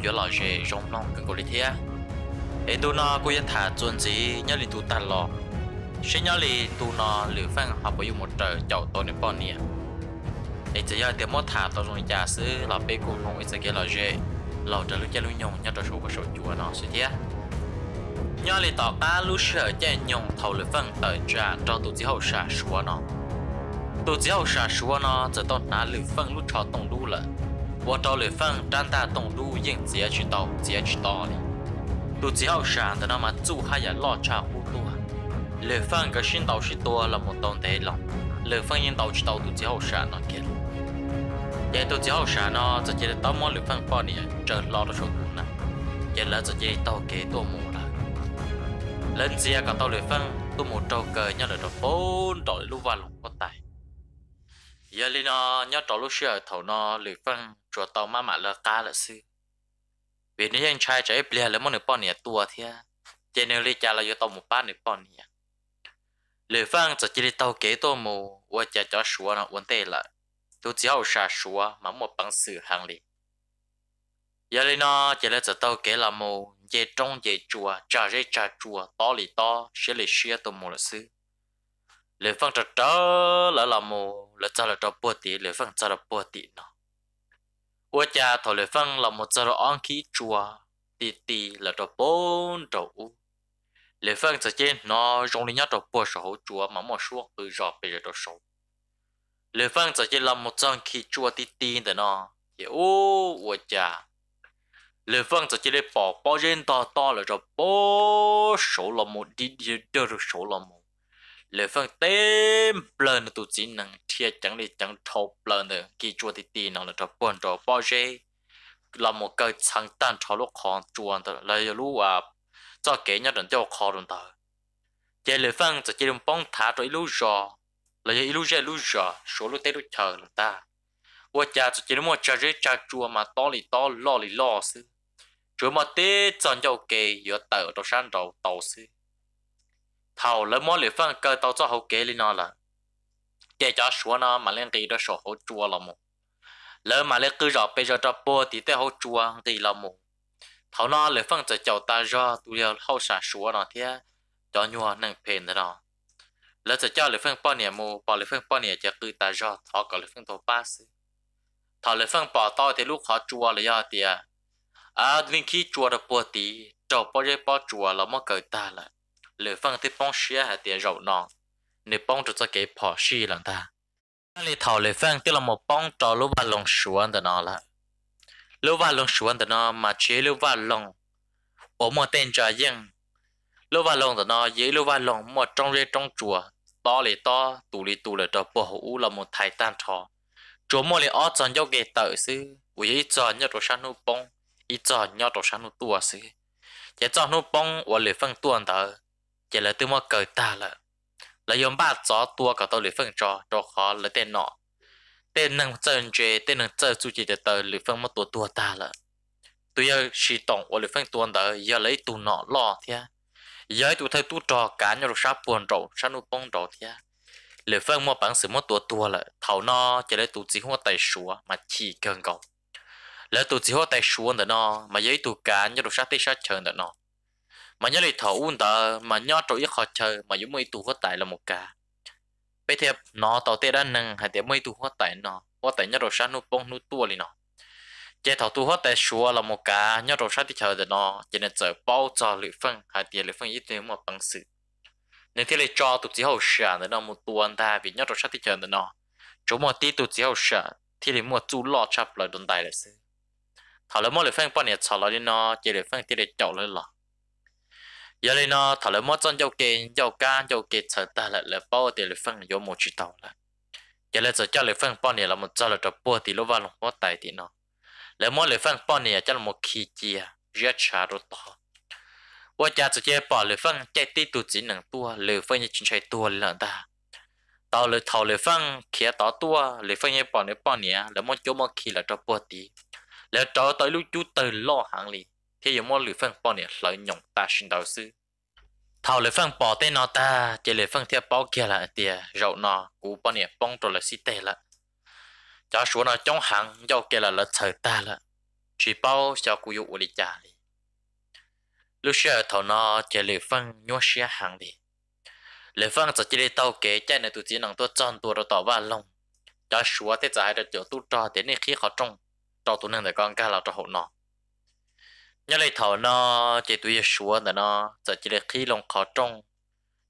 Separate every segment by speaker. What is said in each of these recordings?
Speaker 1: video là dễ rong long cần có lý thế em tu nó cô dân thả chuẩn gì nhớ lý tu tàn lọ sẽ nhớ lý tu nó lửa phăng học bởi một trời chậu tôi đến bọn nè em chỉ giờ tiếng mót thả tổ rồi giả sư là bê cụ nông em sẽ kia là dễ lầu trở lúc chơi lúc nhung nhớ trở số của số chùa nó sẽ thế nhớ lý tỏ ca lúc sợ chơi nhung thầu lửa phăng tới trả cho tụi chỉ hậu xả sủa nó tụi chỉ hậu xả sủa nó chỉ tao ná lửa phăng lúc trò tông đu lợi 我找了份长大东路沿街去到街去到的，都只好想的那么做还也老差不多。了份个新到是多了么当得了，了份引导去到都只好想那个，也都只好想呢，直接到么了份过年这老的手工呢，也了直接到给多么了，人只要搞到了份都么着个，伢了着风到路弯龙过带。giờ li nó nhớ trò lúc xưa thầu nó lì phân chùa tàu má mà là ca là sư vì nếu anh trai trẻ bia lấy món nửa bọn nè tua thia trên nếu lì cha là do tàu một ba nửa bọn nè lì phân chỉ chỉ tàu kế tô mù và cha cho sủa nó uốn tê là tôi chỉ hậu xả sủa mà một bằng sự hàng lì giờ li nó chỉ là lấy tàu kế là mù về trong về chùa trả rễ trả chùa to lì to sẽ lì xia tàu mù là sư lệ phong trò trò là làm mù là cha là trò bùa tì lệ phong cha là bùa tì nó ua cha thọ lệ phong là một cha là on khí chùa tì tì là trò bốn trò u lệ phong cho trên nó rong đi nhát trò bùa sổ chua mà mà xuống ừ rọ bây giờ trò sổ lệ phong cho trên là một cha khí chua tì tì để nó thì ô ua cha lệ phong cho trên là bỏ bỏ trên to to là trò bố sổ là một đi đi đỡ sổ là một lời phần tem lần tụ chỉ năng thiệt chẳng để chẳng thấu lần nữa kỳ chua thì tì nó là cho bọn cho bao giờ làm một cái sáng tan cho lúc khó chuan tờ là lũ à cho kể nhau đừng cho khó đừng tờ chế lỡ phần chỉ chỉ đừng bóng thả cho lũ giò là giờ lũ giò lũ giò số lũ tê lũ chờ là ta qua cha chỉ chỉ đừng mua cha rễ cha chua mà to lì to lo lì lo sư chúa mà tê chọn cho kề giờ tờ đồ sáng đầu tàu xí thầu lấy mỗi liệu phân cơ tao cho hậu kế lên nó là để cho số nó mà lên kỳ đó số hậu chua là một lỡ mà lên cứ rõ bây giờ cho bố thì tới hậu chua gì là một thầu nó liệu phân cho chầu ta do tụi giờ hậu xả số nó thế cho nhua nâng phèn đó lỡ cho cho liệu phân bao nhiêu mù bao liệu phân bao nhiêu cho cứ ta do thọ có liệu phân thọ ba xí thọ liệu phân bỏ to thì lúc họ chua là do tiền à linh khí chua được bố thì trầu bao giờ bao chua là mất cởi ta lại lửa phăng tới bông xia hạt tiền rậu nòng nửa bông cho cái bỏ xi lần ta lì thảo lửa phăng tức là một bông trò lúa và lồng xuống từ nó là lúa và lồng xuống từ nó mà chế lúa và lồng ở một tên cho yên, lúa và lồng từ nó dưới lúa và lồng một trong rễ trong chùa to lì to tù lì tù lì cho bỏ hũ là một thái tan trò chúa mua lì ót cho nhau ghê tợ sư ủi ít cho nhau trò săn nụ bông ít cho nhau trò săn nụ tua sư chỉ cho nụ bông ở lửa phăng tuần tờ chỉ là từ mà cởi ta là là dùng ba gió tua cả tàu lưỡi phân cho, cho khó là tên nọ tên năng chân chế tên năng chơi chú chỉ để tờ lưỡi phân mất tua tua ta là tôi giờ chỉ tổng ở lưỡi phân tua đó giờ lấy tụ nọ lo thế giờ tụ thấy tụ trò cả nhà nhau sáp buồn trầu sáp nu bông trầu thế lưỡi phân mà bằng sự mất tua tua là thầu nọ chỉ lấy tụ chỉ hoa tay sủa mà chỉ cần cầu lấy tụ chỉ hoa tay sủa đó nó mà giấy tụ cá nhau sáp tay sáp chờn đó nọ mà nhớ lại thấu un tờ mà nhớ trội khó chờ mà giống mấy tù có tại là một cả bây thiệp nó tàu tê đã nâng hay tiệm mấy tù có tại nó có tại nhớ rồi sáng nút bông nút tua li nó chế thầu tu hết tại xua là một cả nhớ rồi sáng thì chờ được nó chỉ nên chờ bao cho lưỡi phân hay tiền lưỡi phân ít tiền mà bằng sự nên thế lại cho tụi chỉ hậu sả nữa nó một tuần ta vì nhớ rồi sáng thì chờ được nó chỗ mà tí tụi chỉ hậu sả thì lại mua chú lo chắp lời đồn tài lại sự, thảo lấy mua lưỡi phân bao nhiêu chờ lời nó chế lưỡi phân thì lại chậu lời lọ ยาเลยนอถ้าเรามั่นจเจ้าเก่งเจ้าการจ้เก่งเฉดแต่ละเรยป้อเดี๋ยวเลยฟังยอมมุ่งจุดต่อละยาเลยจะเจ้าเรยฟังป้อนเนี่ยเรามั่นใจเราจะป้อตีลูกว่าลงหัวไตายที่นอเร้วมั่นเลยฟังป้อนเนี่ยจะาเราม่ขี้เจียเรียชาดูต่อว่าจะจะเจ้าป้อเรยฟังใจตีตัวจีหนึ่งตัวเรยฟังยังชินใช้ตัวเลยตาตอนเลยถ้าเลยฟังเขียต่อตัวเรยฟังยังป้อนี่ยป้อนเนี่ยแล้วมั่นยอมม่ขี้เราจะป้อตีแล้วจะต่อลูกจุดติร์ลล่อหางลี thì giờ mua lưỡi phân bỏ nè lợi nhộng ta xin đầu sư thảo lưỡi phân bỏ tên nó ta chỉ lưỡi phân theo bao kia là tiền rậu nó cú bỏ nè bông rồi là xí tệ là cho số nó trong hàng dầu kia là lợt thời ta là chỉ bao cho cú dụ đi trả đi lúc xưa thảo nó chỉ lưỡi phân nhua xia hàng đi lưỡi phân chỉ chỉ tàu kế chạy này tụi chỉ năng tôi chọn tôi rồi tỏ ba lông cho số thế giải được chỗ tu trò thế này khi họ trông trò tụi năng để con cái là trò hậu nó nhớ lấy thầu nó chỉ tụi số là nó giờ chỉ là khi lòng khó trong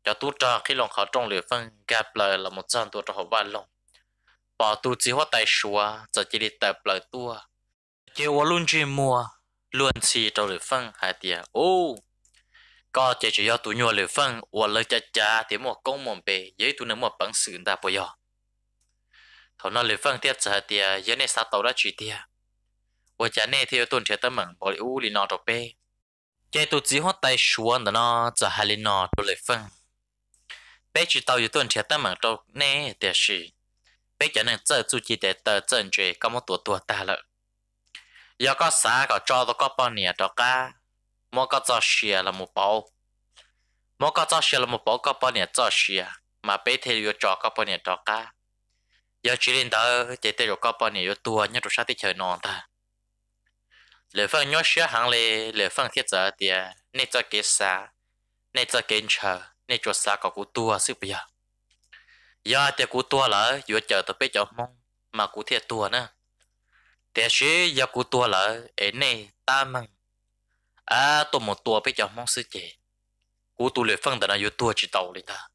Speaker 1: cho tu cho khi lòng khó trong lửa phân gặp lời là một trăm tuổi cho họ vạn lòng bỏ tu chỉ hoa tài số giờ chỉ đi tập lời tua chỉ hoa luôn chỉ mua luôn chỉ cho lửa phân hai tiền ô có chỉ chỉ do tụi nhau lửa phân hoa lời cha cha thì một công một bề dễ tụi nó một bằng sự đã bây giờ thầu nó lửa phân tiết giờ thì giờ này sao tàu đã chỉ tiệt 我家那天蹲车的门，玻璃屋里拿着杯，这都只好带书的呢，在海里拿出来分。bé chỉ tàu dùng tuần trẻ ta mở đầu nè để gì bé chẳng nên chơi chú chỉ để tờ chân có một tuổi tuổi ta lợ giờ có xã có cho tôi có bao nhiêu đó cả mỗi có cho xìa là một bao mỗi có cho xìa là một bao có bao nhiêu cho xìa mà bé thì vừa cho có bao nhiêu đó cả chỉ lên tờ chỉ để có bao nhiêu tuổi nhất rồi sao thì chơi non ta lệ phân nhớ sửa hàng lệ lệ phân thiết giờ thì nên cho kế xa nên cho kế chờ nên cho xa có cú tua sức bây giờ giờ thì cú tua lỡ vừa chờ tới bây giờ mong mà cú thiệt tua nữa thế chứ giờ cú tua lỡ ấy này ta mong à tôi một tua bây giờ mong sư chế, cú tu lệ phân đó vừa tua chỉ tàu lên ta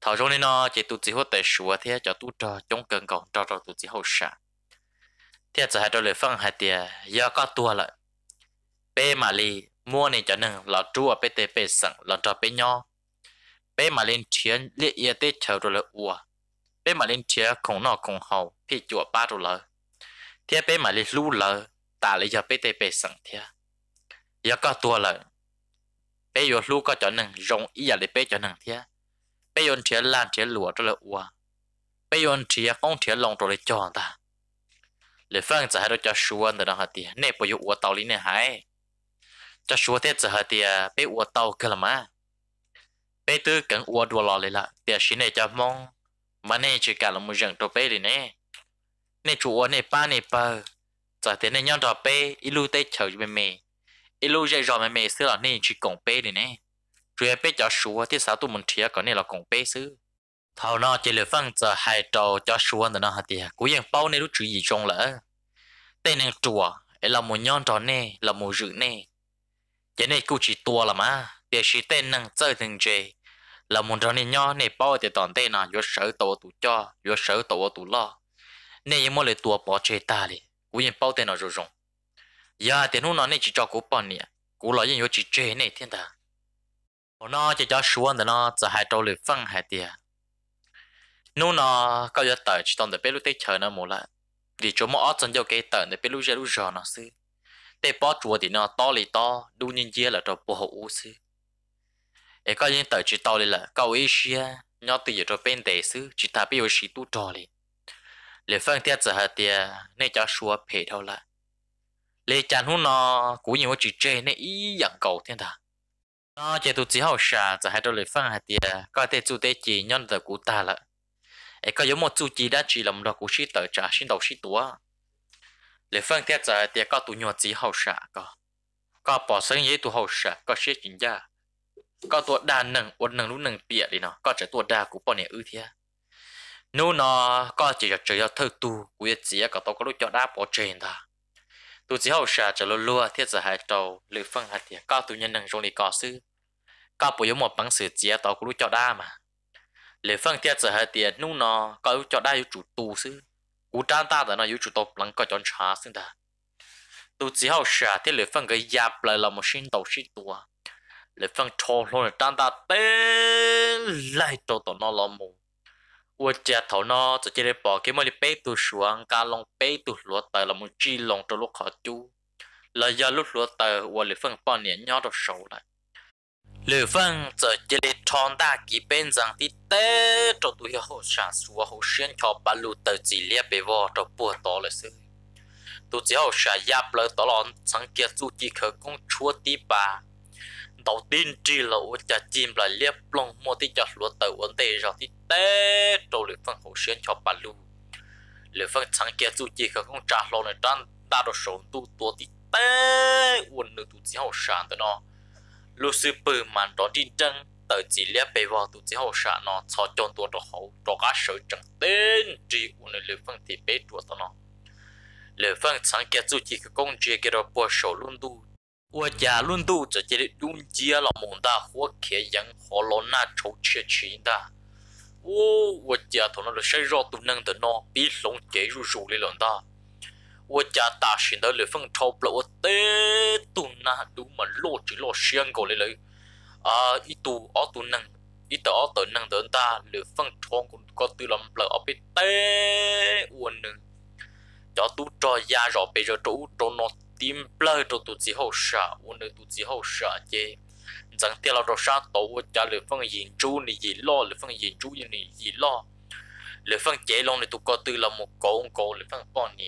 Speaker 1: thảo trong này nó chỉ tu chỉ hỗ trợ sửa thế cho tu trò chống cần còn trò cho tu chỉ hậu sản thì giờ hai đôi lưỡi phăng hai tia giờ có tua lại bé mà li mua này cho nên là chua bé tê bé sẵn lọt cho bé nhỏ bé mà lên chiến liệt yết tê chờ rồi là ua bé mà lên chiến không nọ không hậu thì chùa ba rồi là thì bé mà lên lu lờ ta lấy giờ bé tê bé sẵn thì giờ có tua lại bé vừa lu có cho nên rong ý giờ để bé cho nên thì bé yon chiến lan chiến lụa rồi là ua bé yon chiến không chiến lòng rồi là cho ta ลยฟังจะให้เราจะชวนแต่เราเตียเนี่ยประโยชน์อวตารีเนี่ยหายจะชวนเทจะหเตียไปอวตารกันมา ไปตื้อกันอวดวลอเลยละเดี๋ยชินเนจะมองมาเนี่ยจะการละมุ่งอย่างตัวไปเลยเนี่ยเนี่ยชัวเนี่ยป้าเนี่ยป้าจะเตียเนี่ยย้อนตัวไปอีลูเตะเฉยไปเมย์อีลูใจรอไปเมย์เสื้อเนี่ยจะกงไปเลยเนี่ยจะไปจะชัวที่สาวตุ้มเทียก่อนเนี่ยเรากงไปซื้อ thầu nó chỉ là phân giờ hai trâu cho xuống nó hả tiệt cú yên bao này lúc chữ gì trong lỡ tên này chùa là một nhon tròn nè là một rự nè cái này cú chỉ tua là má, để chỉ tên năng chơi thằng chơi là một tròn này nhon này bao thì toàn tên nào vừa sở tổ tụ cho vừa sở tổ tụ lo nè em muốn lấy tua bỏ chơi ta đi cú yên bao tên nào rồi rồng giờ dạ, thì nó này chỉ cho cú bỏ nè cú lo yên vừa chỉ chơi này thiên ta nó chỉ cho xuống thì nó giờ hai trâu lười phân hai tiệt นู่นน่ะก็จะเติร์ชตอนเดเปลูเตเชอร์นะหมดละดีจมออจันเจ้าเกเติร์เดเปลูเจลูจอนะซื้อเตปอจัวดีน่ะต่อเลยต่อดูนินเจียละตัวปวหูซื้อเอ้ก็ยังเติร์ชต่อเลยละเกาเอเชียยอดตีอยู่ตัวเป็นเตซื้อจิตาไปโยชิตุจอเลยเลฟังเตียจะหาเตียในจะชัวเพเท่าละเลจันหุ่นน่ะกูยังว่าจีเจในอีอย่างเก่าเท่านั้น nó chỉ tụt chỉ hậu xà, giờ hai đôi lời phăng hạt tiề, coi tê chú tê chỉ nhân giờ cú ta lợ ấy có giống một chu chỉ đã chỉ làm đó của sĩ tờ trả sinh đầu sĩ tua lệ phương thiết giờ thì có tụ nhuận chỉ hậu sạ có có bỏ sinh với tụ hậu sạ có sĩ chính gia có tụ đa nâng uất nâng lúc nâng bịa đi nó có trở tụ đa của bọn này ư thế nếu nó có chỉ là chỉ là thơ tu của chỉ có tao có lúc cho đa bỏ trên ta tụ chỉ hậu sạ trở luôn luôn thế giờ hai đầu lệ phương hạt thì có tụ nhân nâng trong đi có sư có bộ giống một bằng sự chỉ tao có lúc cho đa mà lệ phân tiết giờ hai tiền nung nó có cho đa yêu chủ tu, sư cú trang ta đó nó yêu chủ tộc lắng có chọn trà xưng ta tu chỉ hậu sợ, thì lệ phân cái giáp lại là một sinh tàu sinh tua lệ phân cho luôn trang ta tên lại tổ tổ nó làm mù ua cha thầu nó cho để bỏ cái mà đi bé tu xuống cá long bé tu lúa tờ là một chi long cho lúc khó chú là do lúc lúa tờ ua lệ phân bao nhiêu nhau đó sầu lại lửa phân giờ chỉ là tròn đa kỹ bên rằng thì tế cho tụi họ sản xuất họ xuyên cho bà lù tờ chỉ liệt bề vò cho bùa to là sự tụi chỉ họ sản giáp lời tỏ lòn sáng kia dù chỉ khởi công chúa tí bà đầu tiên chỉ là ủa chả chim là liệt lòng mua thì cho lúa tờ ổn tề rồi thì tế cho lửa phân họ xuyên cho bà lù lửa phân sáng kia dù chỉ khởi công trả lòn này đang đa đồ số tu tua tí tế uốn nửa tụi chỉ họ sản tới nó lúc sư bự màn đó tin chân tờ chỉ lẽ bề vào tụ chỉ hậu sạ nó cho chọn tua đó hậu đó cá sở chẳng tên chỉ của nơi lửa phân thì bế tua tao nó lửa phân sáng kia chú chỉ cái công chuyện cái đó bỏ sổ luôn tu ua già luôn tu cho chỉ đúng chia là mộng ta hoa kia vẫn khó lớn na chỗ chia chuyện ta ô ua già thằng nó là xây ra tụ năng tao nó bị lông chế rủ rủ lên lần ta 我家大选的雷锋超不了，我得都那都么落只落香过来了啊！一度二度能，一度二度能等他雷锋超过个都啷不了，阿被得我呢，要都找呀，要被这周周那点不了，这都之后啥，我呢都之后啥耶。rằng à, theo là sao tổ trả lời phân diện chú này gì lo lời phân diện chú này gì lo lời phân chế long này tụ có tư là một cổ ông cổ lời phân bọn nè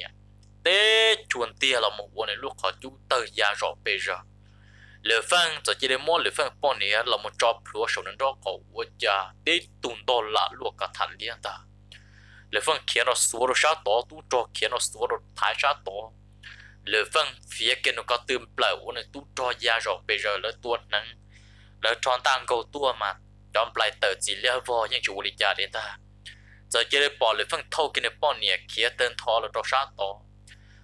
Speaker 1: tế chuồn tia là một bộ này lúc họ chú tờ gia rõ bây giờ lửa phân giờ chỉ để mua lửa phân bọn này là một trò lúa sầu nên đó có quốc gia tế tùng đô là lúa cả thành liên ta lửa phân khiến nó xuống rồi sát đó tu cho khiến nó xuống rồi thái sát đó lửa phân phía kia nó có tươm blau này tu cho gia rõ bây giờ là tuột nắng là tròn tăng cầu tua mà đón lại tờ chỉ leo vò nhưng chủ lý gia đến ta giờ chỉ để bỏ lửa phân thâu kia này bọn này kia tên thọ là trò sát đó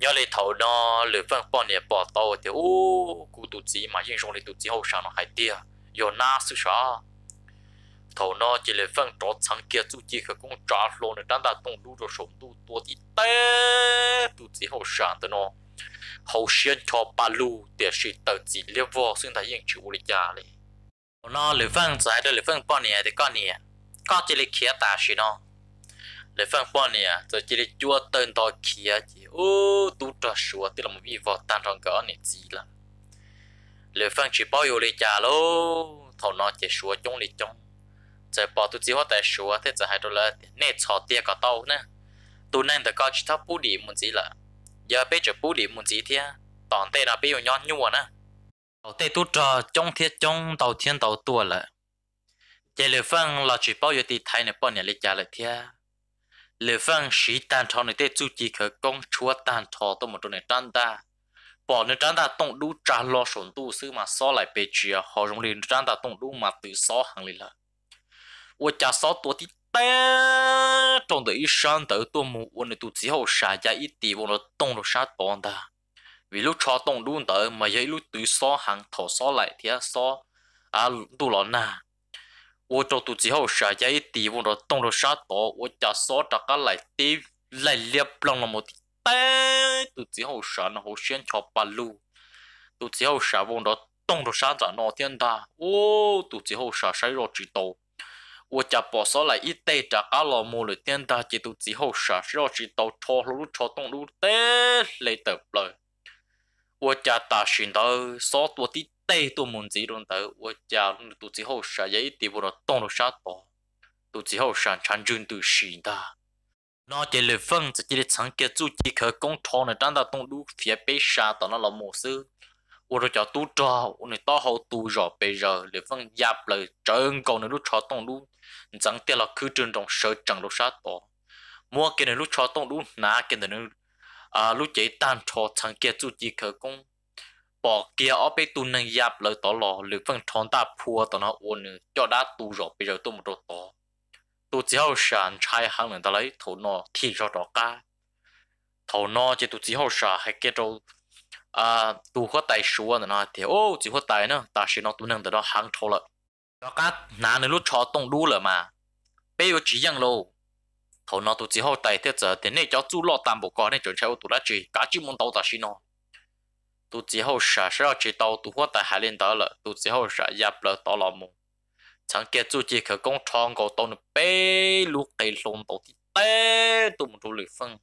Speaker 1: nhớ lấy thầu nó lưỡi phân bọn này bỏ tàu thì ô, cụ tụt gì mà riêng rong lấy tụt gì hậu sáng nó hay tia yo na sự sao thầu nó chỉ lấy phân trọ sáng kia chú chỉ khởi công trả lô nữa đang đặt tung đu rồi sống đu tua tí tê tụt gì hậu sáng tụi nó hậu xuyên cho ba lu để sự tự chỉ liêu vô xuyên thấy riêng chịu lấy giá lấy
Speaker 2: nó lưỡi phân
Speaker 1: giải được lưỡi phân bọn này thì con này con chỉ lấy kia ta sự nó để phân bón nè rồi chỉ để chua tên to kia chỉ ô tu trò sửa tức là một vị vợ tan trong cỡ này gì lắm lệ phân chỉ bao nhiêu lệ trả lô thầu nó chỉ sửa trong lệ trong giờ bỏ tu chỉ hoa tại sửa thế giờ hai đô la nè chọ tia cả tàu nè tu nên được coi chỉ thắp bù đi muốn gì là giờ bây giờ bù đi muốn gì thế toàn tê là bây giờ nhon nhua nè tàu tê tu trò trong thiết trong tàu thiên tàu tua là chỉ lệ phân là chỉ bao nhiêu thì thấy nè bọn nè lệ trả lại thế lê văn sĩ tan thọ này tê chú chỉ khởi công chúa tan thọ tôi một chỗ này tan ta bỏ nơi tan ta tông đu trả lo sổn tu sư mà so lại bề chia họ rong liền tan ta tông đu mà từ so hàng liền là ủa cha so tôi thì té trong đời sáng tới tôi mu ôn này tu chỉ hậu xả ra ít tí vô nó tông nó sát bọn ta vì lúc cho tông đu tới mà giấy lúc từ so hàng thọ so lại thì so à tu lo na 我做到之后啥也一地我都动了啥多，我家说这个来的来了不啷那么的，但到之后啥然后先敲八路，到之后啥我都动了啥子那天的，哦，到之后啥谁都知道。我家保守来一带着阿拉莫了天大街都之后啥时候知道错路错东路的来得了。我家大选到少多的 tây tu muốn gì luôn tới wo cha tu chỉ hậu sa giấy thì bộ tông lo sát bỏ tu chỉ hậu sản chăn jun tu xin ta nó chỉ là phân chỉ là chẳng kia chú chỉ khởi công thọ này đang ta tông đu phía bê sa tao nó là mồ sư wo rồi cho tu trò wo này to hậu tu rồi bây giờ là phân giáp lời trơn cầu này lúc cho tông đu chẳng tiếc là cứ trường đồng sợ chẳng lo sát bỏ mua cái này lúc cho tông đu nã cái này à lúc chạy tan trò chẳng kia chú chỉ khởi công bỏ kia ở bên tu nâng giáp lời tỏ lò lửa phần tròn ta phua tỏ nó ôn nữa cho đã tu rồi bây giờ tu một đồ tỏ tu chỉ hậu sản trai hàng lần ta lấy thổ nó thì cho đó cả, thổ nó chỉ tu chỉ hậu sản hay cái đâu à tu khó tài số nữa nó thì ô chỉ khó tài nữa ta sẽ nó tu nâng từ đó hàng thổ lợi đó ca nà nữa lúc cho tông đu rồi mà bây giờ chỉ rằng lô, thổ nó tu chỉ hậu tài thế giờ thì này cho chú lo tạm bộ có này chuẩn chạy ô tu đã chỉ cả chỉ muốn tàu ta xin nó tu chỉ hậu sợ sẽ chỉ tàu tu hoa tại hải lên đó là tu chỉ hậu sợ nhập là tàu là mù chẳng kia tu chỉ khởi công tròn cầu tàu nó bê lúc cây lông tàu thì tê tu một tu lưỡi phân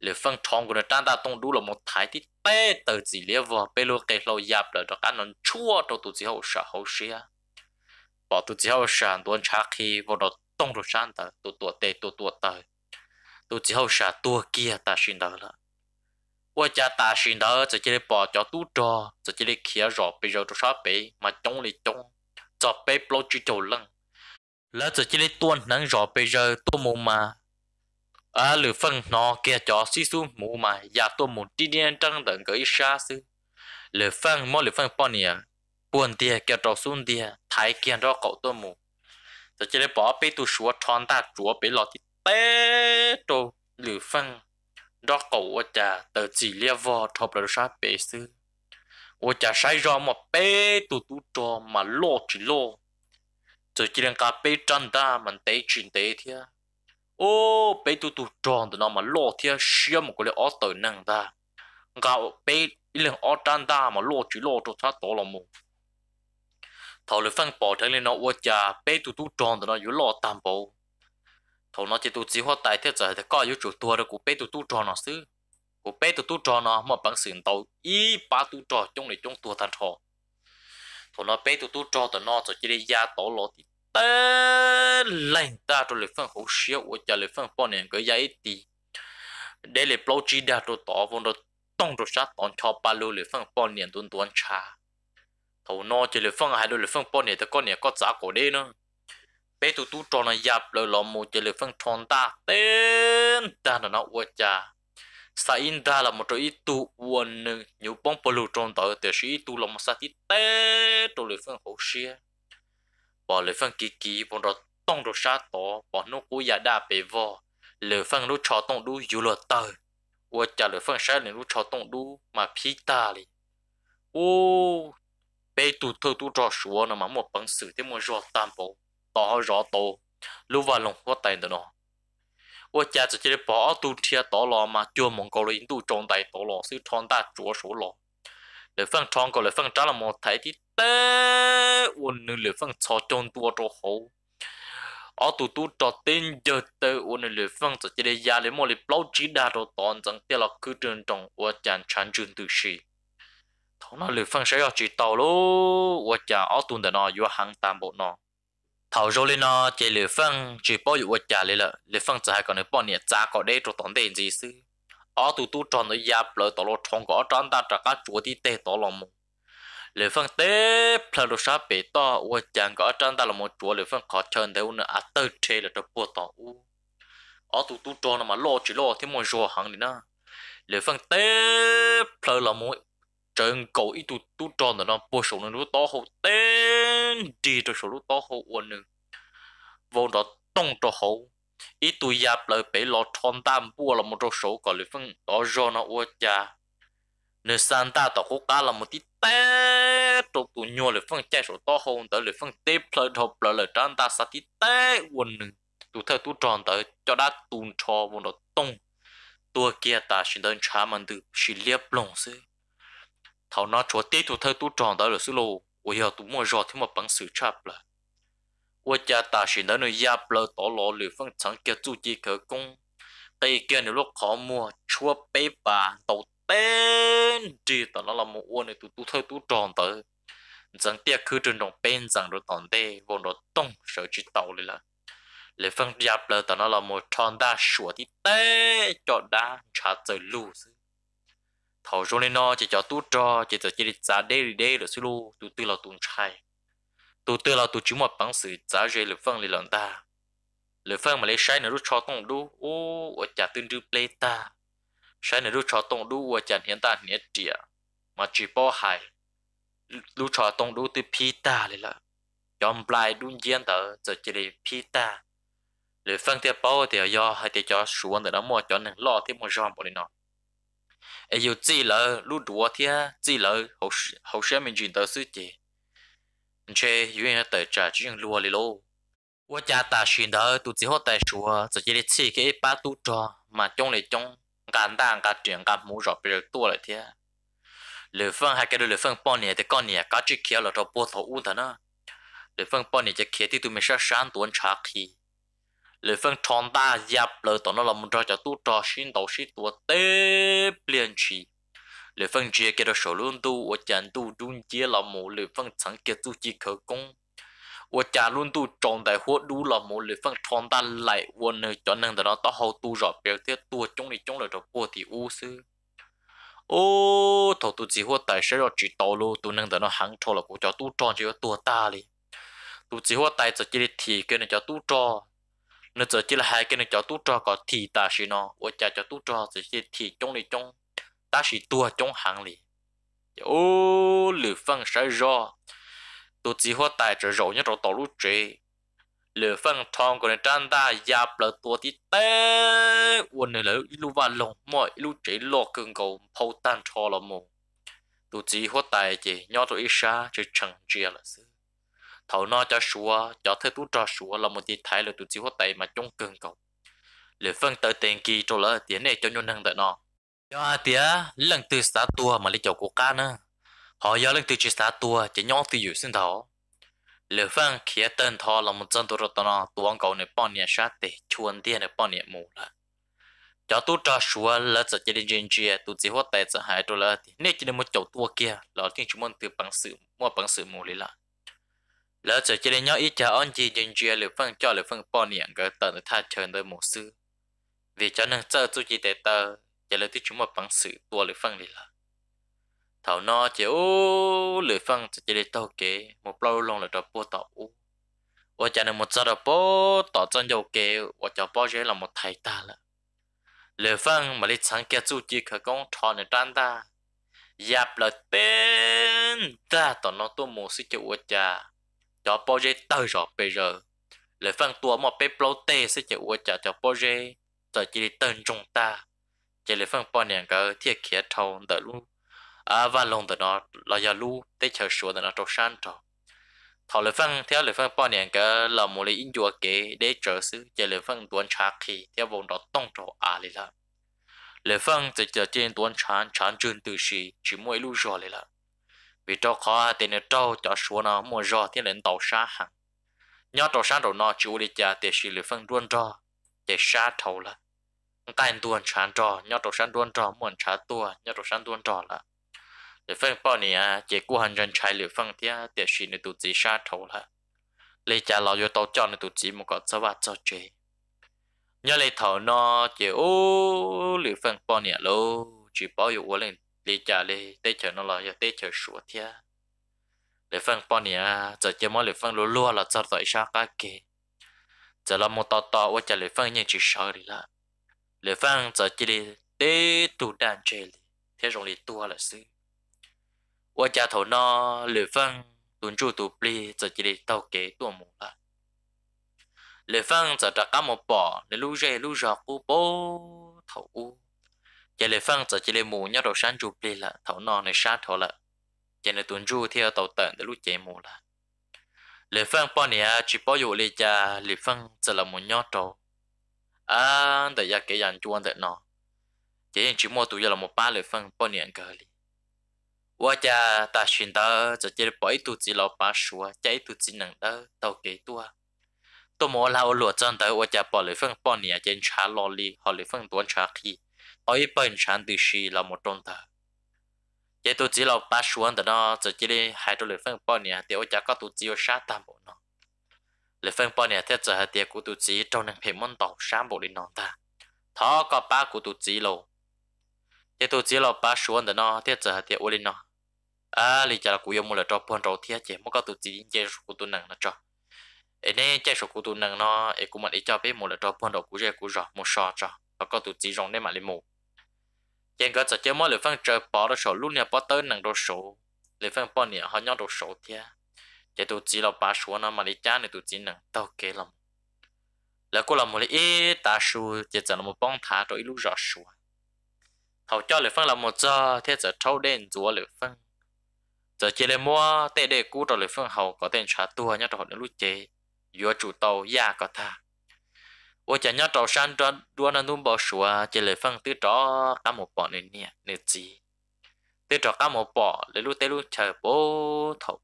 Speaker 1: lưỡi phân tròn của nó trang ta tông đủ là một thái thì tê tờ chỉ lia vò bê lúc cây lông nhập là cho cá nó chua cho tu chỉ hậu sợ hậu xia bỏ tu chỉ hậu sợ tuần cha khi vô đó tông đồ sang tờ tu tu tê tu tu tờ tu chỉ hậu sợ tua kia ta xin đó là đó, bây bây giờ giờ mà mà, mù 我家大学的在这里包教读者，在这里开绕背绕多少背，嘛中里中，找背不就就冷，แล้ว在这里多能绕背绕多么嘛？à lữ phân nó kia cho xí xu mù mà ya tôi mù đi điên trăng đằng cái xa xứ lữ phân mỗi lữ phân bao nhiêu buồn tia kia trò xuân tia thái kia đó cậu tôi mù rồi chỉ để bỏ bê tu xua tròn ta chúa bê lọt thì tê trâu lữ phân đó cậu ở nhà tờ chỉ lia vò thọp là sa bể sư ở nhà sai rõ mà bé tụ tụ trò mà lô chỉ lô rồi chỉ đang cà bé chân ta mình té chân tế thia ô bé tụ tụ tròn tụi nào mà lô thia xia một cái ở tờ năng ta gạo bê lần ở chân ta mà lô chỉ lô cho ta tổ lòng mù thầu lực phăng bỏ thằng lên nó ở nhà bé tụ tụ tròn tụi nào yếu lô tam bộ thầu nó chỉ tu chỉ hoa tài thế giờ thì có yếu chủ tua được cụ bé tu tu trò nó xứ cụ bé tu tu trò nó mà bằng sườn tàu y ba tu trò trong này trong tua thành thọ thầu nó bé tu tu trò tao nó rồi chỉ đi gia tổ lộ thì tê lên ta rồi lấy phân hồ siêu của cha lấy phân bao này cái giấy thì để lấy bao chi đa rồi tỏ vốn rồi tông rồi sát tông cho ba lô lấy phân bao này tuần tuần cha thầu nó chỉ lấy phân hai đôi lấy phân bao nhiêu thì con này có giá cổ đấy nữa bé tụ tu tròn này dập lời lò một chơi lời phân tròn ta tên ta là nó quá cha sa in ta là một cái tu uẩn nữ nhiều bóng bờ lù tròn tới từ sĩ tụ là một sa tí tê tụ lời phân hồ xia bỏ lời phân kì kì bọn đó tông đồ sát tỏ bỏ nó cú giả đa bề vò lời phân lúc cho tông đu dù lợt tờ quá cha lời phân lên lúc cho tông đu mà phi ta li ô bé tụ thơ tụ trò xuống nó mà một bằng sự thế mà rõ tam bộ tỏ họ rõ tổ lúc vào lòng quá tay nó ô cha chỉ chỉ bỏ tu chia tổ lò mà chưa mong cầu lấy tu tròn đại tổ lò sư tròn ta chúa số lò để phân tròn cầu để phân trả là một thấy thì tế ôn nữ để phân cho tròn tua cho hậu ở tụ tụ cho tên giờ tới ôn nữ để phân cho chỉ để gia để một để bao chỉ đa đồ toàn rằng tiếc là cứ trường trọng ô cha chán trường tự sĩ thằng nó để phân sẽ cho chỉ tàu lô ô cha ở tụ để nó vô hàng tam bộ nó thảo rồi lên nó chế lửa phân chỉ bao nhiêu trả lệ là lửa phân chỉ hai còn nữa bao nhiêu giá có đây cho tổn tiền gì xứ ở tụ tụ tròn nó giáp lỡ tổ lô trong có tròn ta trả các chúa đi tê tổ lòng mù lửa phân tê plơ đồ sáp bể to uất chẳng có tròn ta là một chúa lửa phân khó chân theo nữa à tơ chê là trong bộ tổ u ở tụ tụ tròn mà lo chỉ lo thêm một rùa hàng đi nữa lửa phân tê plơ là một trời cầu ít tụ tụ tròn nó bộ số nó to hậu tê đi cho số lúc đó hậu uẩn nữa vô đó tông cho hậu ít tuổi giáp lại bị lọ tròn tam bua là một trong số còn lại phân đó do nó uất cha nếu san ta tỏ cố cá là một tí té tụ tụ nhua lại phân chạy số to hơn tới lại phân tép lại thọc lại lại tràn ta sát tí té uẩn nữa tụ theo tụ tròn tới cho đã tụn cho vô đó tông tua kia ta xin đơn trả mình từ xin liệp lòng sư thảo nó chúa tết tụ theo tụ tròn tới là sư lô 我要读莫绕听莫本事差不了。我家大学那里压不了多老里分成个做几个工，被跟你落考莫出背吧，到边的到那那么我呢都都头都长的，咱爹去正中边上的当地，我那动手去到里了。เลยฟังยับเลยตอนนั้นเราโมทอนได้สวดที่เต้จอดได้ชาเจอลูซึ thầu rô nên nó chỉ cho tu cho chỉ cho chỉ giá đê đê rồi xí lu tu tư là tu trai tu tư là tu chỉ một bằng sự giá rê lực phân lý lần ta lực phân mà lấy sai nữa cho tông đu ô ở chả tương tư play ta sai nữa cho tông đu ở chả hiện ta hiện địa mà chỉ bỏ hại lúc cho tông đu từ pi ta lấy là chọn lại đun diễn tờ giờ chỉ lấy pi ta lực phân tiếp bao thì do hay thì cho xuống để nó mua cho nên lo thêm một giòn bỏ đi nó ai yêu chỉ lỡ lú đùa thia chỉ lỡ hậu hậu xem mình chuyện tới suy chị chế yêu anh tới trả chuyện lúa lì lô 我家大学的都只好在说，自己的吃给把都着，嘛种来种，干蛋干卷干木着别人多了天。刘峰还给了刘峰半年的干年，干只开了到波头屋的呢。刘峰半年就开的都没啥山东茶去。lệ phân tròn ta giáp lệ tổ nó là một trò cho tu trò xin tổ xin tua tế liền chỉ lệ phân chia cái đó số luôn tu ở chán tu đun chia là một lệ phân chẳng kia tu chỉ khởi công ở chả luôn tu tròn đại hốt đu là một lệ phân tròn ta lại quên cho nên là nó tao hậu tu rõ biểu tiết tu trong này trong lời cho của thì u sư ô thổ tu chỉ hốt tại sẽ rồi chỉ tàu lô tu nên đó nó hẳn thổ là của cho tu tròn chỉ có tua ta đi tu chỉ hốt tại cho chỉ thì cái này cho tu tròn nó giờ chỉ là hai cái nó cho tu cho có thì ta xí nó ở cha cho tú cho thì chỉ thì trong này trong ta chỉ tua trong hàng lì ô lử phân sai rõ tôi chỉ hoa tài trở rộng nhất rồi tổ lũ chế lửa phân thong của trang ta dạp là tua tí té quần này lỡ lũ và lồng mọi lũ chế lọ cường cầu phâu tan cho là mù tôi chỉ hoa tài chỉ nhỏ tôi ít xa chỉ chẳng chia là sự thầu nó cho sủa cho thế tú cho sủa là một tí thái là tụi chỉ có tay mà trong cường cầu lệ phân vâng tới tiền kỳ cho lỡ tiền này cho nhân năng tại nó do tía lần từ xã tua mà lấy chỗ của ca nữa họ do lần từ chỉ xã tua chỉ nhỏ từ dưới sinh thảo. lệ phân vâng kia tên thọ là một dân tụi rồi tụi nó tụi ông cầu này bao nhiêu sát để chuồn tiền này bao nhiêu mù là cho tôi cho sủa là cho gia đình riêng chia tôi chỉ hốt tay cho hại đô lỡ thì nên chỉ được một chỗ tua kia là chúng mình từ bằng sự mua bằng sự mù lấy lại lỡ sợ chỉ đến nhau ít chờ ông chỉ dừng chuyện lửa phân cho lửa phân bỏ niệm cái tờ nó tha chờ tới một sư vì cho nên sợ chú chỉ để tờ chỉ là tí chúng một bằng sự tua lửa phân đi là thảo nó chỉ ô lửa phân chỉ để tàu kế một lâu lâu là đọc bố tàu ô ô chả nên một giờ đọc bố tỏ chân dầu kế ô chả bao giờ là một thầy ta là lửa phân mà đi sáng kia chú chỉ khởi công cho nên trang ta dạp là tên ta tỏ nó tôi một sự chịu ô chả cho project tới rồi bây giờ lấy phần tua mà bé lâu tê sẽ chịu qua trả cho rê, giờ chỉ để tên chúng ta chỉ lấy phần bọn này cơ thiết kế thầu đợi luôn à và lòng đợi nó là giờ lu để chờ sửa đợi nó trong sàn rồi thầu lấy phần theo lấy phần bọn này cơ là một lấy in chùa kế để chờ sự chỉ lấy phần tuấn tra khí theo vùng đó tông trổ à lấy là lấy phần chỉ chờ trên tuấn tra chán trường từ sĩ chỉ mỗi lu rõ lấy là vì cho khó thì nó trâu cho số nó mua giò thì lên tàu xa hàng nhớ tàu xa đầu nó chịu đi chả để xử lý phân đuôn cho để xa thầu là tay đuôn chán cho nhớ tàu xa đuôn cho muốn trả tua nhớ tàu xa đuôn cho là để phân bao nè à chỉ cua hành dân chạy lửa phân thì để xử lý tụt chỉ xa thầu là lấy chả lão vô tàu cho nó tụt chỉ một cái sao bát cho chơi nhớ lấy thầu nó chỉ ô lửa phân bao nè à, lô chỉ bao nhiêu quá lên lý trả lý tê chờ nó là giờ tê chờ sủa thia để phân bọn nhà giờ chơi mỗi để phân lúa lúa là giờ tại sao cả kì giờ là một tò tò qua chờ để phân nhưng chỉ sợ đi là để phân giờ chỉ đi tê tụ đàn chơi thế rồi đi tua là xí qua cha thầu nó để phân tuần chu tụ pli giờ chỉ đi tàu kế tua mù là để phân giờ trả cả một bò, để lúa rê lúa rọ cú bố thầu u chỉ là phăng chỉ là mù nhớ đầu sáng chụp đi là thấu non này sát thọ là chỉ là tuần chu theo tàu tận để lúc chạy mù là lệ phăng bao nè chỉ bao dụ lệ cha lệ phăng chỉ là mù nhớ đầu à để ra cái dàn chuan để nọ chỉ chỉ mua tụi là một ba lệ phăng bao nè cái gì. wa cha ta xin ta chỉ chỉ bỏ ít tụi chỉ là ba số chạy tụi tàu kế tua tôi muốn là ở chân tới wa cha bỏ lệ phân bao nè trên chả lò li họ lệ phân tuần chả khi ấy bên sản từ xì là một trong thờ vậy tôi chỉ là ba xuống từ đó giờ chỉ đi hai đôi lưỡi phân bao nè thì ôi chả có tôi chỉ sát tam bộ nó lưỡi phân bao nè thế giờ hai tiệc của tôi chỉ trong những phim món tàu sáng bộ đi nón ta thọ có ba của tôi chỉ lâu vậy tôi chỉ là ba xuống từ đó thế giờ hai tiệc ôi đi nó à lý chả là của yêu mua là cho bọn trâu thiết chỉ mất có tôi chỉ chơi của tôi nặng nó cho ấy nên chơi số của tôi nặng nó ấy cũng mà để cho biết một là cho bọn đầu của chơi của rõ một sọ cho và có tôi chỉ rong để mà lên mù chẳng có sợ chơi mỗi lưỡi phân trời bỏ đồ sổ lúc nè bỏ tới nặng đồ sổ lưỡi phân bỏ nè họ nhau đồ sổ thia chạy tụ chỉ là ba số nó mà đi cha này tụ chỉ nặng tao kể lắm lỡ cô làm một lưỡi ta số chạy giờ là một bông thả rồi lúc rõ số thầu cho lưỡi phân là một giờ thế giờ thâu đen chúa lưỡi phân giờ chơi lên mua tệ để cú rồi lưỡi phân hầu có tên trả tua nhau rồi họ đến lúc chơi vừa chủ tàu ya có thà 我讲要找山庄，多那弄包书啊，这里放对找干么包呢？你你知？对找干么包？来路对路吃包头，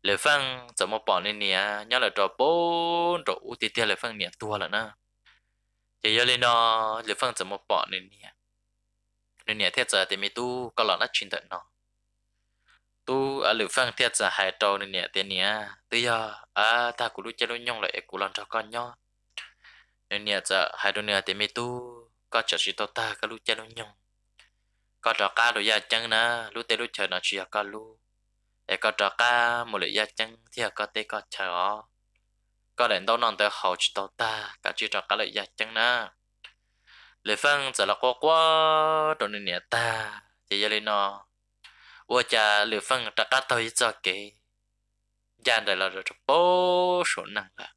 Speaker 1: 来放怎么包呢？你啊，要来找包找乌天天来放你多了呢。这要来呢，来放怎么包呢？你啊，你你天在对面都搞了那群的呢。tu ở lữ phân thiệt giả hai trâu này nè tiền nè tự do à ta cũng lúc chơi lúc nhong lại cũng làm cho con nhau nên nhà giờ hai đứa nữa thì mấy tu có chờ chỉ tao ta có lúc chơi lúc nhung có trò cá đồ gia chân nè lúc tê lúc chờ nó chỉ có lúc để có trò cá một lưỡi gia chân thì có tê có chờ có đến đâu nón tới hậu chỉ tao ta cả chỉ trò cá lưỡi gia chân nè lưỡi phăng giờ là quá quá đồ nên nhà ta chỉ gia lên nó ủa cha lưỡi phân trò cá tôi cho kì gian đời là rồi bố số năng là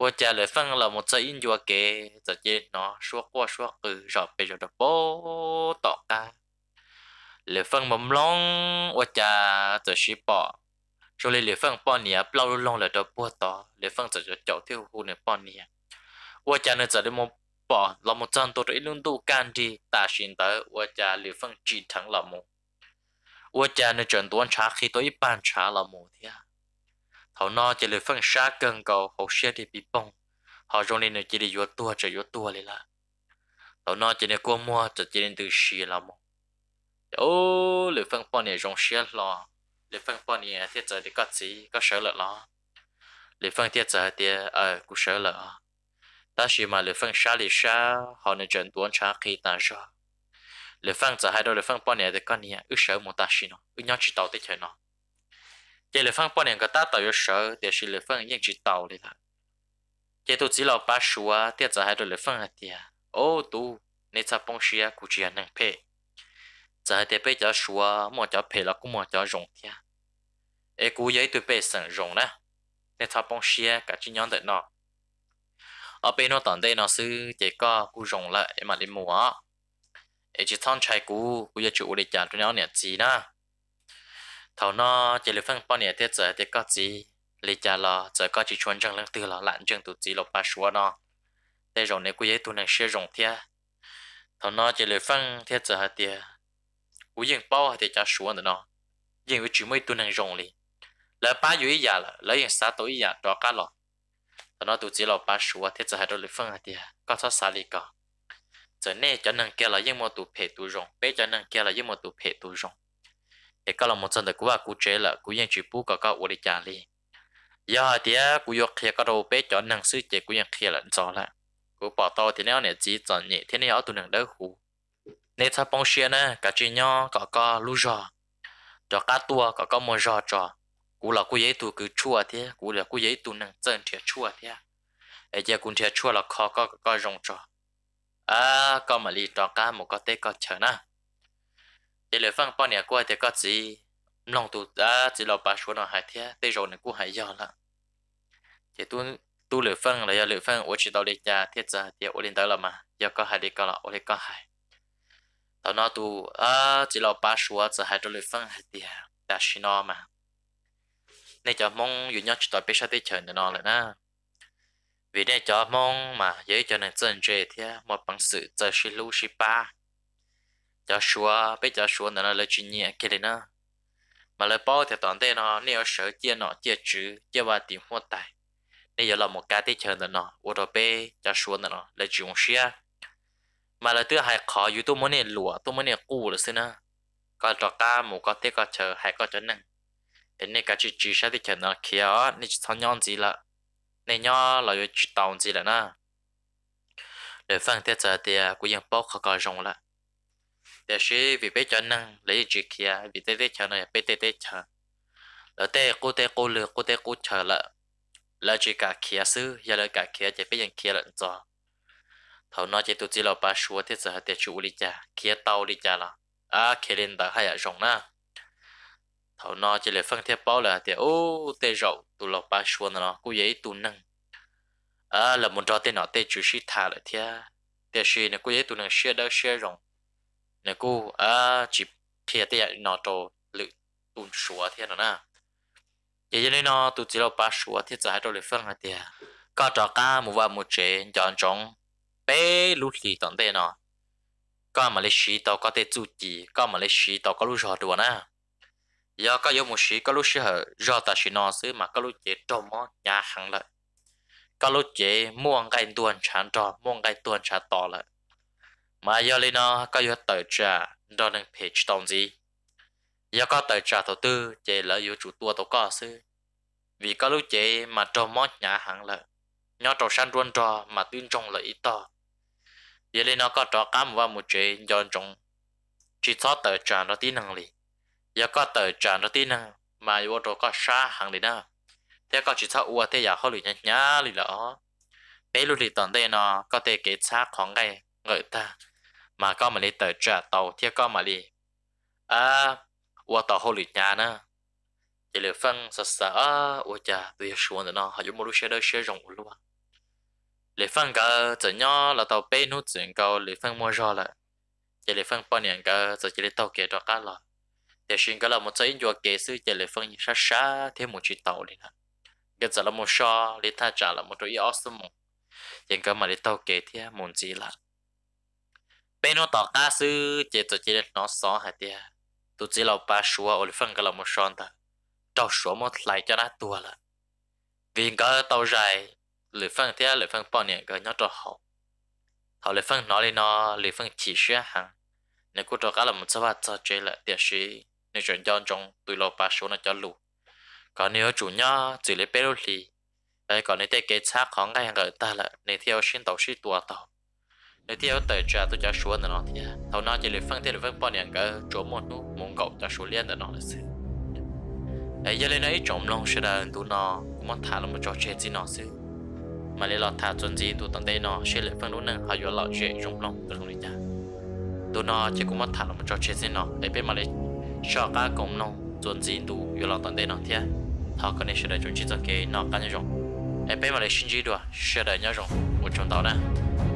Speaker 1: 我家里放了 một giấy in dùa kế giờ chế nó suốt qua suốt cứ rồi bây giờ đập bố tỏ ca lệ phân mầm long cha giờ xí bỏ rồi lệ phân bỏ nè bao long là đập bố tỏ lệ phân giờ giờ chậu thiếu hụt nè bỏ nè ở cha nữa giờ đi bỏ là một chân tôi ít luôn tu can đi ta xin tới ở cha lệ phân chỉ thắng là một ở cha nữa chuẩn tuấn trả khi tôi bàn trả là một thế họ nó chỉ là phân xa cần cầu họ xe thì bị bông họ trong nên chỉ để yếu tua chỉ yếu tua lại là họ nó chỉ là qua mua chỉ chỉ nên từ xe là một ô lựa phân bao này trong xe lo lựa phân bao này thiết giờ thì có gì có sợ lợ lo lựa phân thiết giờ thì ờ cũng sợ lợ ta chỉ mà lựa phân xa lì xa họ nên chuẩn tuấn xa khi ta rồi lựa phân giờ hai đôi lựa phân bao này thì con này ước sợ một ta xin nó ước nhau chỉ tàu tới chơi nó chế lệ phân bọn này người ta tạo yếu sợ để sự lệ phân yên chỉ tạo đi thôi chế chỉ là ba số à tiết giờ hai đôi lệ phân hạt tiệt ô tu nên sao bông xia cụ chỉ năng phê giờ hai tiết bây giờ số à mà cho phê là cũng mà cho rộng tiệt ê cụ giấy tôi bây sẵn rộng nè nên sao bông xia cả chi nhóm đấy nó ở bên nó tận đây nó sư chế có cụ rộng lại mà đi mua ê chỉ thon chạy cụ cụ giờ chịu đi chán cho nhau nè gì na thầu nó chỉ lấy phân bao nhiêu thế giờ thì có gì lấy trả lo giờ có chỉ chuẩn trong lăng tư là lặn chẳng tụt gì lộc ba số nó thế rồi này cuối tụi này sẽ rộng thế thầu nó chỉ lấy phân thế hạt thì cuối dừng bao thì trả số nữa nó dừng với chỉ mấy tụi này rộng đi là ba dưới giờ là lấy dừng sáu tối giờ đó cả lo thầu nó tụt gì lộc ba số thế giờ hay lấy phân thì có số sáu đi cả giờ này cho năng kia là yên một tụ phê tụ rộng bây cho năng kia là yên một tụ phê tụ rộng thì có là một sân được của cụ chế là cụ nhân chỉ bút có có ủa đi trả liền giờ thì cụ យក kia có đâu bé cho năng sư chế cụ nhân kia là rõ là cụ bỏ to thì nó này chỉ chọn nhẹ thì này ở tụ năng đỡ hù nên sao bông xia nè cả chị nhỏ có có lu giò cho cá tua có có một giò cho, cú là cú giấy tụ cứ chua thế cú là cú giấy tụ năng chân thiệt chua thế ấy giờ cụ thiệt chua là khó có có rong cho, à có mà li trò cá một có tê có chờ nè để lời phăng bao nhiêu qua thì có gì nông tụ ta chỉ là bà xuống nó hại thế tây rồi này cũng hay do lắm thì tu tu lời phăng là do lời phăng ở chỉ tao đi cha thiết ra thì ủa lên tới là mà do có hại đi có là ủa đi có hại tao nó tu à chỉ là bà xuống chỉ hại cho lời phăng hại thế, ta xin nó mà nên cho mong dù nhau chỉ tao biết sao tới chờ nó lại na vì nên cho mong mà dễ cho nên chân chế thế một bằng sự giờ xin lưu xin ba Joshua bé Joshua nó là chuyện nhẹ cái này nó mà lời bao thì toàn thế nó nếu sợ chia nó chia chữ chia vào tiền hoa tài nếu giờ là một cái thế chờ nó ô tô bé Joshua nó là chuyện xia mà lời thứ hai khó dù tôi muốn nên lụa tôi muốn nên cù là xin nó có trò cá một có thế có chờ hay có chờ năng nên nên cái chữ chữ sao thì chờ nó kia nên thằng nhon gì là nên nhon là chữ tàu gì là nó để phân thế giờ thì à, cũng ยัง bao khó có rộng lại giờ sẽ vì bé cho năng lấy chỉ kia vì tê tê cho này bé tê tê cho, lỡ tê cô tê cô lừa cô tê cô chờ lỡ, lỡ chỉ cả kia sư giờ lỡ cả kia chỉ bé nhận kia lợn giò thầu nó chỉ tu chỉ lọ ba xua thế giờ tiệt chủ đi cha kia tàu đi cha là à kia lên đó hay là rồng na thầu nó chỉ là phân thiết bao là tiệt ô tê rậu tụi lọ ba xua nó cô dễ tu năng à là muốn cho tê nó tê chú sĩ thả lại thia tiệt sĩ này cô dễ tu năng share đó share rồng nè cô à chỉ phía tây nó trò lự tùn sủa thế nào nè giờ giờ nên nó tụt chỉ là ba sủa thế giờ hai trò lự phân là tiền có trò cá một vài một chế chọn trống bé lút thì tận đây nó có mà lấy xí tao có thể chủ chỉ có mà lấy xí tao có lúc rõ đùa nè giờ có yếu một xí có lúc xí hở rõ ta xí nó xứ mà có lúc chế trò mó nhà hàng lại có lúc chế mua cái tuần chán trò mua cái tuần chán to lại mà giờ lên nó có yếu tờ trà đó nên page tông gì giờ có tờ trà thổ tư chế lỡ yếu chủ tua tổ có sư vì có lúc chế mà trò mót nhà hàng là nhỏ trò san ruôn trò mà tuyên trong là ít to giờ lên nó có trò cám và một chế do trong chỉ cho tờ trà nó tí năng lì giờ có tờ trà nó tí năng mà yếu trò có xa hàng lì đó, thế có chỉ cho ua thế giờ khó lì nhá nhá lì lỡ bé lúc lì tận đây nó có thể kế xác khoảng ngày người ta mà có mà đi tới trả tàu thì có mà đi à qua tàu hồ lì nhà nè chỉ là phân sợ sợ à, ua cha tôi xuống nó họ dùng một lúc xe đôi xe rộng luôn à lì phân cơ tự nhỏ là tàu bên nút chuyển cầu lì phân mua rồi lại chỉ là phân bao nhiêu cơ chỉ chỉ là tàu kia cho cá rồi để xin cái là một số nhiều kế sư chỉ là phân xa xa thêm một chiếc tàu đi à cái giờ là một số lì tha trả là một đôi áo sum chỉ cái mà lì tàu kế thì muốn gì là bên nó tỏ ca sư chế tổ chế nó xó hạt tia tụ chế lầu ba xua ổ phân cái lầu một son ta trâu số một lại cho nó tua là vì cái tàu dài lữ phân thế lữ phân bao nhiêu cái nhớ cho họ họ lữ phân nói lên nó lữ phân chỉ xưa hàng nếu cô cho cái là một số vật cho chế là tiền sĩ nếu chuyển cho trong tụi lầu ba số nó cho lù còn nếu chủ nhá chỉ lấy bê lô lì đây còn nếu tay kế xác khó ngay hàng người ta là nếu theo xin tàu sĩ tua tàu để theo tới trà tôi cho xuống nó thì dạ. thầu nó chỉ là phân thiên vẫn bao nhiêu cái chỗ một nút muốn cậu cho số liên nữa nó là gì ấy giờ lên ấy trộm lòng sẽ là tụi nó cũng muốn thả là một trò chơi gì nó gì mà lấy lọt thả chuẩn gì tụi tận đây nó sẽ lại phân lúc nào họ vừa lọt chuyện trộm lòng từ lúc đi tụi nó chỉ cũng muốn thả là một trò chơi gì nó để biết mà lấy cho cả cùng nó chuẩn gì tụ vừa lọt tận đây nó thế họ cái này sẽ là chuẩn gì cho cái nó cái nhau rồi ấy biết mà lấy sinh gì đó sẽ là nhau rồi một trong đó đó